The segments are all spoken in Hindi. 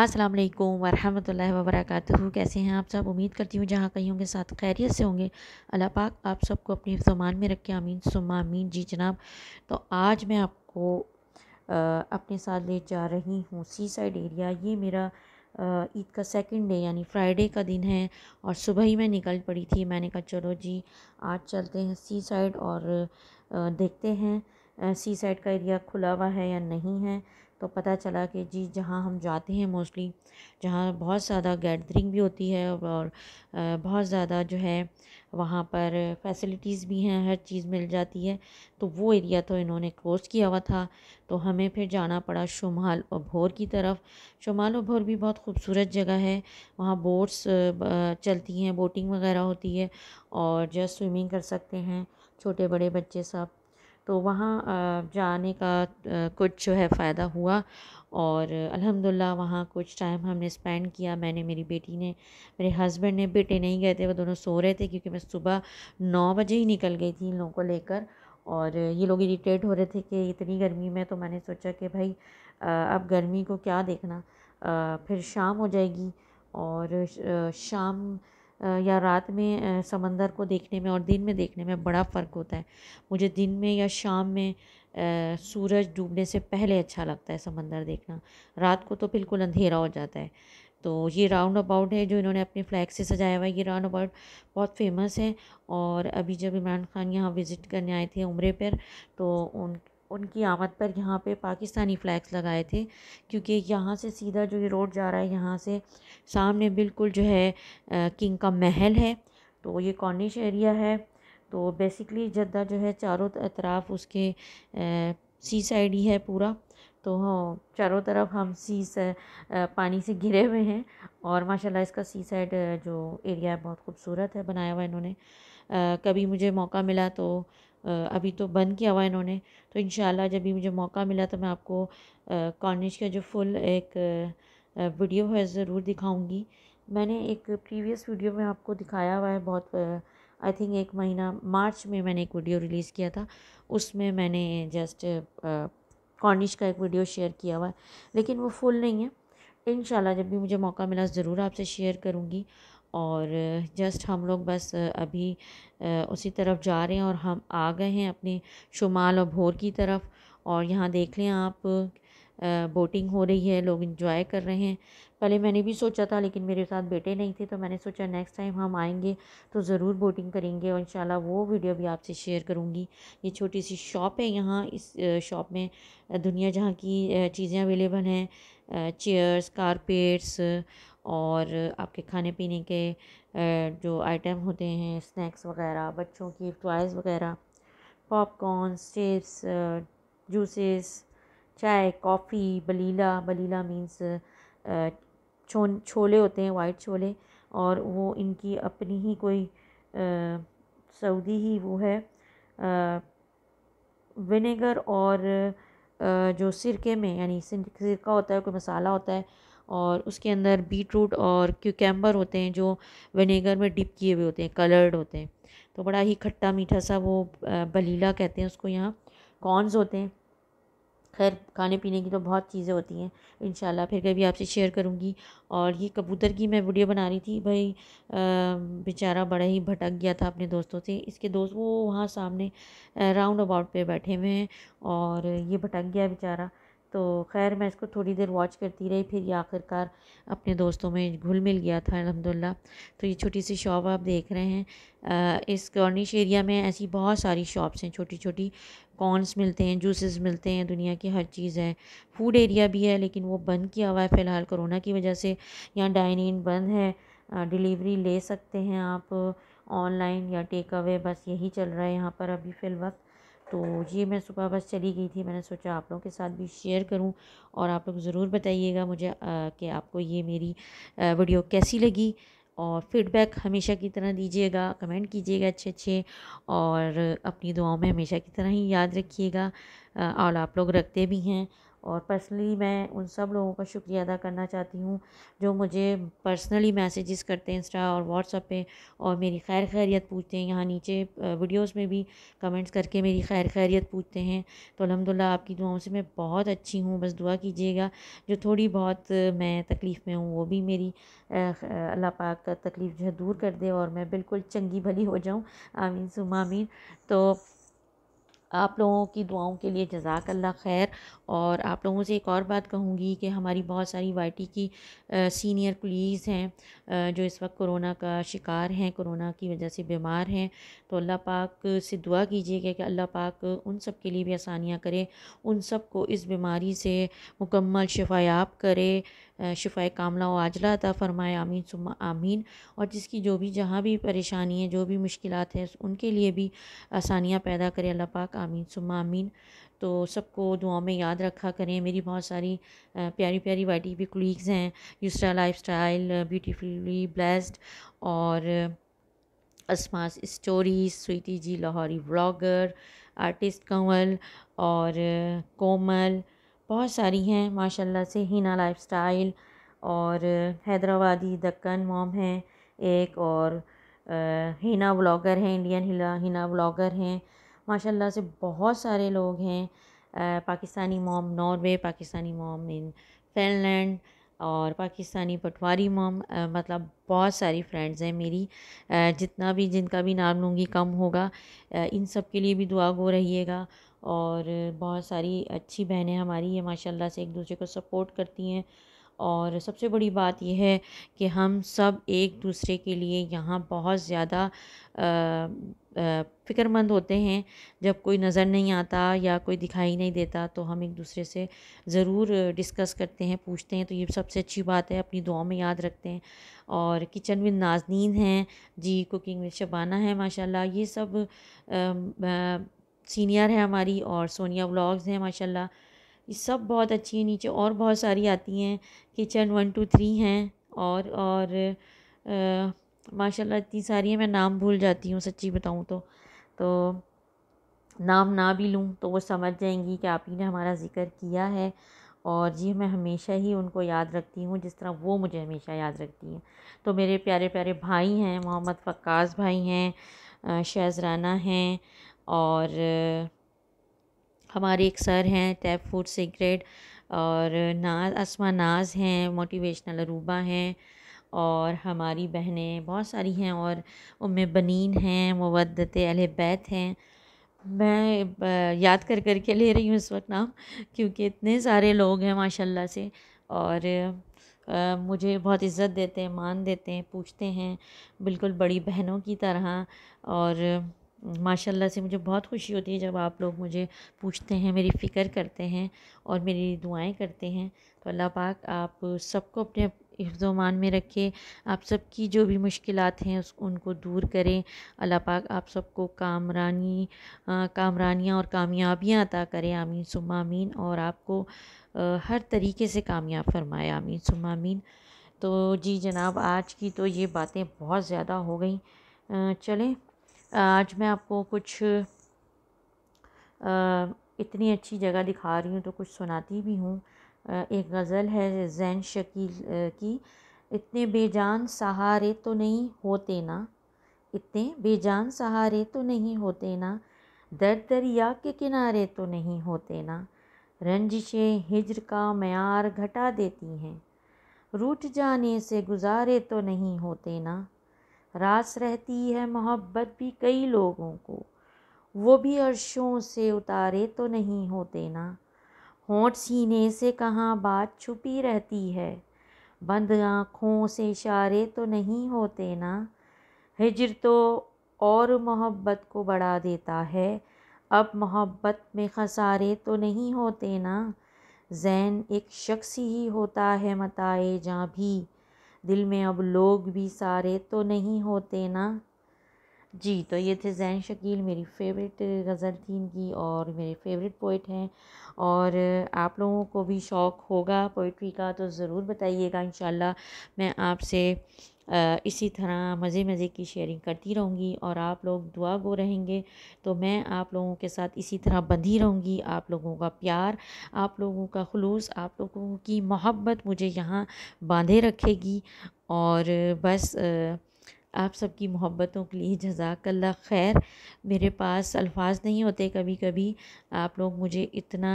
अस्सलाम वालेकुम वरहमतुल्लाहि कैसे हैं आप सब उम्मीद करती हूँ जहाँ कहीं होंगे साथ खैरियत से होंगे अल्लाह पाक आप सबको अपने सामान में रखे आमीन सुमा आमीन जी जनाब तो आज मैं आपको आ, अपने साथ ले जा रही हूँ सी साइड एरिया ये मेरा ईद का सेकंड डे यानी फ्राइडे का दिन है और सुबह ही मैं निकल पड़ी थी मैंने कहा चलो जी आज चलते हैं सी साइड और आ, देखते हैं सी साइड का एरिया खुला हुआ है या नहीं है तो पता चला कि जी जहाँ हम जाते हैं मोस्टली जहाँ बहुत ज़्यादा गैदरिंग भी होती है और बहुत ज़्यादा जो है वहाँ पर फैसिलिटीज़ भी हैं हर चीज़ मिल जाती है तो वो एरिया तो इन्होंने क्लोज़ किया हुआ था तो हमें फिर जाना पड़ा शुमाल अभोर की तरफ शुमाल अभोर भी बहुत खूबसूरत जगह है वहाँ बोट्स चलती हैं बोटिंग वगैरह होती है और जस्ट स्विमिंग कर सकते हैं छोटे बड़े बच्चे सब तो वहाँ जाने का कुछ जो है फ़ायदा हुआ और अल्हम्दुलिल्लाह वहाँ कुछ टाइम हमने स्पेंड किया मैंने मेरी बेटी ने मेरे हस्बैंड ने बेटे नहीं गए थे वो दोनों सो रहे थे क्योंकि मैं सुबह नौ बजे ही निकल गई थी इन लोगों को लेकर और ये लोग इरीटेट हो रहे थे कि इतनी गर्मी में तो मैंने सोचा कि भाई अब गर्मी को क्या देखना फिर शाम हो जाएगी और शाम या रात में समंदर को देखने में और दिन में देखने में बड़ा फ़र्क होता है मुझे दिन में या शाम में सूरज डूबने से पहले अच्छा लगता है समंदर देखना रात को तो बिल्कुल अंधेरा हो जाता है तो ये राउंड अबाउट है जो इन्होंने अपने फ्लैग से सजाया हुआ है ये राउंड अबाउट बहुत फेमस है और अभी जब इमरान खान यहाँ विज़िट करने आए थे उम्र पर तो उन उनकी आमद पर यहाँ पे पाकिस्तानी फ्लैग्स लगाए थे क्योंकि यहाँ से सीधा जो ये रोड जा रहा है यहाँ से सामने बिल्कुल जो है किंग का महल है तो ये कॉर्निश एरिया है तो बेसिकली जद्दा जो है चारों तरफ उसके सी साइड ही है पूरा तो हाँ, चारों तरफ हम सी से पानी से घिरे हुए हैं और माशाल्लाह इसका सी साइड जो एरिया है बहुत खूबसूरत है बनाया हुआ इन्होंने कभी मुझे मौका मिला तो अभी तो बंद किया हुआ है इन्होंने तो इन जब भी मुझे मौका मिला तो मैं आपको कॉर्निश का जो फुल एक वीडियो है ज़रूर दिखाऊंगी मैंने एक प्रीवियस वीडियो में आपको दिखाया हुआ है बहुत आई थिंक एक महीना मार्च में मैंने एक वीडियो रिलीज़ किया था उसमें मैंने जस्ट कॉर्निश का एक वीडियो शेयर किया हुआ है लेकिन वो फुल नहीं है इन जब भी मुझे मौका मिला ज़रूर आपसे शेयर करूँगी और जस्ट हम लोग बस अभी उसी तरफ जा रहे हैं और हम आ गए हैं अपने शुमाल और भोर की तरफ और यहाँ देख लें आप बोटिंग हो रही है लोग इंजॉय कर रहे हैं पहले मैंने भी सोचा था लेकिन मेरे साथ बेटे नहीं थे तो मैंने सोचा नेक्स्ट टाइम हम आएंगे तो ज़रूर बोटिंग करेंगे और इंशाल्लाह वो वीडियो भी आपसे शेयर करूँगी ये छोटी सी शॉप है यहाँ इस शॉप में दुनिया जहाँ की चीज़ें अवेलेबल हैं चेयर्स कारपेट्स और आपके खाने पीने के जो आइटम होते हैं स्नैक्स वगैरह बच्चों की टॉयज़ वगैरह पॉपकॉर्न चिप्स जूसेस चाय कॉफ़ी बलीला बलीला मीन्स छो छोले होते हैं वाइट छोले और वो इनकी अपनी ही कोई सऊदी ही वो है विनेगर और जो सिरके में यानी सिरका होता है कोई मसाला होता है और उसके अंदर बीट रूट और क्यूकैम्बर होते हैं जो विनेगर में डिप किए हुए होते हैं कलर्ड होते हैं तो बड़ा ही खट्टा मीठा सा वो बलीला कहते हैं उसको यहाँ कॉर्नस होते हैं खैर खाने पीने की तो बहुत चीज़ें होती हैं इन फिर कभी आपसे शेयर करूँगी और ये कबूतर की मैं वीडियो बना रही थी भाई बेचारा बड़ा ही भटक गया था अपने दोस्तों से इसके दोस्त वो वहाँ सामने राउंड अबाउट पे बैठे हुए हैं और ये भटक गया बेचारा तो खैर मैं इसको थोड़ी देर वॉच करती रही फिर ये आखिरकार अपने दोस्तों में घुल मिल गया था अलहमदिल्ला तो ये छोटी सी शॉप आप देख रहे हैं इस कॉर्निश एरिया में ऐसी बहुत सारी शॉप्स हैं छोटी छोटी कॉर्नस मिलते हैं जूसेस मिलते हैं दुनिया की हर चीज़ है फूड एरिया भी है लेकिन वो बंद किया हुआ है फ़िलहाल कोरोना की वजह से यहाँ डाइन इन बंद है डिलीवरी ले सकते हैं आप ऑनलाइन या टेक अवे बस यही चल रहा है यहाँ पर अभी वक्त तो ये मैं सुबह बस चली गई थी मैंने सोचा आप लोगों के साथ भी शेयर करूं और आप लोग ज़रूर बताइएगा मुझे कि आपको ये मेरी वीडियो कैसी लगी और फीडबैक हमेशा की तरह दीजिएगा कमेंट कीजिएगा अच्छे अच्छे और अपनी दुआओं में हमेशा की तरह ही याद रखिएगा और आप लोग रखते भी हैं और पर्सनली मैं उन सब लोगों का शुक्रिया अदा करना चाहती हूँ जो मुझे पर्सनली मैसेजेस करते हैं इंस्टा और व्हाट्सअप पे और मेरी खैर खैरियत पूछते हैं यहाँ नीचे वीडियोस में भी कमेंट्स करके मेरी खैर खैरियत पूछते हैं तो अलहमदिल्ला आपकी दुआओं से मैं बहुत अच्छी हूँ बस दुआ कीजिएगा जो थोड़ी बहुत मैं तकलीफ़ में हूँ वो भी मेरी अल्लाह पाक का तकलीफ़ जो है दूर कर दे और मैं बिल्कुल चंगी भली हो जाऊँ आमीन सुमामीन तो आप लोगों की दुआओं के लिए जजाक अल्लाह खैर और आप लोगों से एक और बात कहूँगी कि हमारी बहुत सारी वाई की आ, सीनियर पुलिस हैं जो इस वक्त कोरोना का शिकार हैं कोरोना की वजह से बीमार हैं तो अल्लाह पाक से दुआ कीजिएगा कि अल्लाह पाक उन सब के लिए भी आसानियाँ करे उन सब को इस बीमारी से मुकम्मल शफायाब करे शिफाए कामला व आजला अता फ़रमाए आमीन सुम आमीन और जिसकी जो भी जहाँ भी परेशानी है जो भी मुश्किल हैं उनके लिए भी आसानियाँ पैदा करें अल्लाह पाक आमीन सुम आमीन तो सबको दुआ में याद रखा करें मेरी बहुत सारी प्यारी प्यारी वाइटी भी कुलीग्स हैं Yusra life style beautifully blessed और असमास stories sweety ji Lahori blogger artist Kanwal और कोमल बहुत सारी हैं माशाल्लाह से हिना लाइफस्टाइल और हैदराबादी दक्कन मॉम हैं एक और हिना व्लॉगर हैं इंडियन हिला हिना ब्लॉगर हैं माशाल्लाह से बहुत सारे लोग हैं Pakistani mom Norway Pakistani mom in Finland और पाकिस्तानी पटवारी मॉम मतलब बहुत सारी फ्रेंड्स हैं मेरी आ, जितना भी जिनका भी नाम लूँगी कम होगा आ, इन सब के लिए भी दुआ गो रहिएगा और बहुत सारी अच्छी बहनें हमारी हैं माशाल्लाह से एक दूसरे को सपोर्ट करती हैं और सबसे बड़ी बात यह है कि हम सब एक दूसरे के लिए यहाँ बहुत ज़्यादा फ़िक्रमंद होते हैं जब कोई नज़र नहीं आता या कोई दिखाई नहीं देता तो हम एक दूसरे से ज़रूर डिस्कस करते हैं पूछते हैं तो ये सबसे अच्छी बात है अपनी दुआ में याद रखते हैं और किचन में नाजनीन हैं जी कुकिंग में शबाना है माशाल्लाह ये सब आ, आ, सीनियर है हमारी और सोनिया व्लॉग्स हैं माशाल्लाह ये सब बहुत अच्छी हैं नीचे और बहुत सारी आती हैं किचन वन टू थ्री हैं और और माशाल्लाह इतनी सारी हैं मैं नाम भूल जाती हूँ सच्ची बताऊँ तो तो नाम ना भी लूँ तो वो समझ जाएंगी कि आप ही ने हमारा ज़िक्र किया है और जी मैं हमेशा ही उनको याद रखती हूँ जिस तरह वो मुझे हमेशा याद रखती हैं तो मेरे प्यारे प्यारे भाई हैं मोहम्मद फक्काज भाई हैं शहजराना हैं और हमारे एक सर हैं टैप फूड सीक्रेट और नाज असमा नाज हैं मोटिवेशनल अरूबा हैं और हमारी बहनें बहुत सारी हैं और उम बनीन हैं मुवदत अहल बैत हैं मैं याद कर कर के ले रही हूँ इस वक्त नाम क्योंकि इतने सारे लोग हैं माशाल्लाह से और आ, मुझे बहुत इज़्ज़त देते हैं मान देते हैं पूछते हैं बिल्कुल बड़ी बहनों की तरह और माशाल्लाह से मुझे बहुत खुशी होती है जब आप लोग मुझे पूछते हैं मेरी फ़िक्र करते हैं और मेरी दुआएं करते हैं तो अल्लाह पाक आप सबको अपने हिफ्जोमान में रखे आप सबकी जो भी मुश्किल हैं उस उनको दूर करें अल्लाह पाक आप सबको कामरानी कामरानियाँ और कामयाबियाँ अता करें आमीन सुम और आपको आ, हर तरीके से कामयाब फरमाए आमीन सुम तो जी जनाब आज की तो ये बातें बहुत ज़्यादा हो गई चलें आज मैं आपको कुछ इतनी अच्छी जगह दिखा रही हूँ तो कुछ सुनाती भी हूँ एक गज़ल है जैन शकील की इतने बेजान सहारे तो नहीं होते ना इतने बेजान सहारे तो नहीं होते ना दर दरिया के किनारे तो नहीं होते ना रंजिशें हिजर का मैार घटा देती हैं रूठ जाने से गुजारे तो नहीं होते ना रास रहती है मोहब्बत भी कई लोगों को वो भी अर्शों से उतारे तो नहीं होते ना होंठ सीने से कहाँ बात छुपी रहती है बंद आँखों से इशारे तो नहीं होते ना हिजर तो और मोहब्बत को बढ़ा देता है अब मोहब्बत में खसारे तो नहीं होते ना जैन एक शख्स ही होता है मताए जहाँ भी दिल में अब लोग भी सारे तो नहीं होते ना जी तो ये थे जैन शकील मेरी फ़ेवरेट गज़ल थी इनकी और मेरे फ़ेवरेट पोइट हैं और आप लोगों को भी शौक़ होगा पोइट्री का तो ज़रूर बताइएगा इन मैं आपसे इसी तरह मज़े मज़े की शेयरिंग करती रहूँगी और आप लोग दुआ गो रहेंगे तो मैं आप लोगों के साथ इसी तरह बंधी रहूँगी आप लोगों का प्यार आप लोगों का खलूस आप लोगों की मोहब्बत मुझे यहाँ बांधे रखेगी और बस आ, आप सबकी मोहब्बतों के लिए जजाकल्ला खैर मेरे पास अल्फाज नहीं होते कभी कभी आप लोग मुझे इतना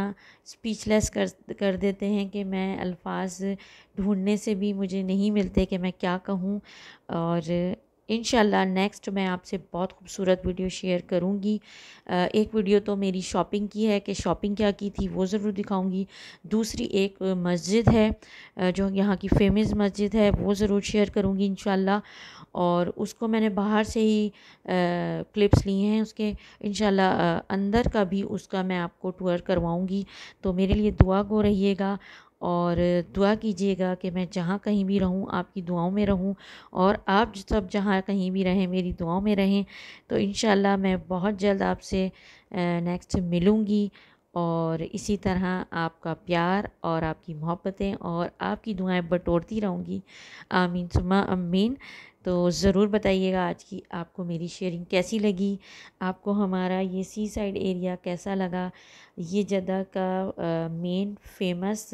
स्पीचलेस कर कर देते हैं कि मैं अल्फाज ढूंढने से भी मुझे नहीं मिलते कि मैं क्या कहूँ और इन नेक्स्ट मैं आपसे बहुत खूबसूरत वीडियो शेयर करूँगी एक वीडियो तो मेरी शॉपिंग की है कि शॉपिंग क्या की थी वो ज़रूर दिखाऊँगी दूसरी एक मस्जिद है जो यहाँ की फेमस मस्जिद है वो ज़रूर शेयर करूँगी इन और उसको मैंने बाहर से ही आ, क्लिप्स लिए हैं उसके इन अंदर का भी उसका मैं आपको टूर करवाऊँगी तो मेरे लिए दुआ गो रहिएगा और दुआ कीजिएगा कि मैं जहाँ कहीं भी रहूँ आपकी दुआओं में रहूँ और आप सब जहाँ कहीं भी रहें मेरी दुआओं में रहें तो इन मैं बहुत जल्द आपसे नेक्स्ट मिलूँगी और इसी तरह आपका प्यार और आपकी मोहब्बतें और आपकी दुआएं बटोरती रहूँगी आमीन सुमा अमीन तो ज़रूर बताइएगा आज की आपको मेरी शेयरिंग कैसी लगी आपको हमारा ये सी साइड एरिया कैसा लगा ये जदा का मेन फेमस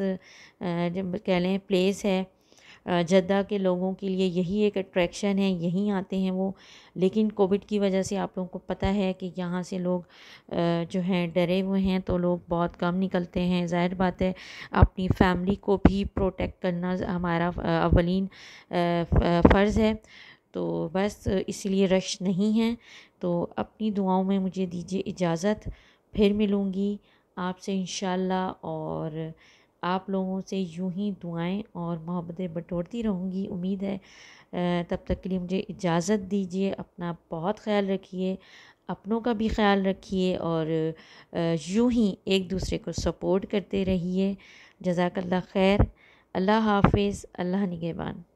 कह लें प्लेस है जद्दा के लोगों के लिए यही एक अट्रैक्शन है यहीं आते हैं वो लेकिन कोविड की वजह से आप लोगों को पता है कि यहाँ से लोग जो हैं डरे हुए हैं तो लोग बहुत कम निकलते हैं ज़ाहिर बात है अपनी फैमिली को भी प्रोटेक्ट करना हमारा अवलिन फ़र्ज़ है तो बस इसलिए रश नहीं है तो अपनी दुआओं में मुझे दीजिए इजाज़त फिर मिलूँगी आपसे इन और आप लोगों से यूं ही दुआएं और मोहब्बतें बटोरती रहूँगी उम्मीद है तब तक के लिए मुझे इजाज़त दीजिए अपना बहुत ख्याल रखिए अपनों का भी ख्याल रखिए और यूं ही एक दूसरे को सपोर्ट करते रहिए जजाकल्ला खैर अल्लाह हाफिज़ अल्लाह निगेबान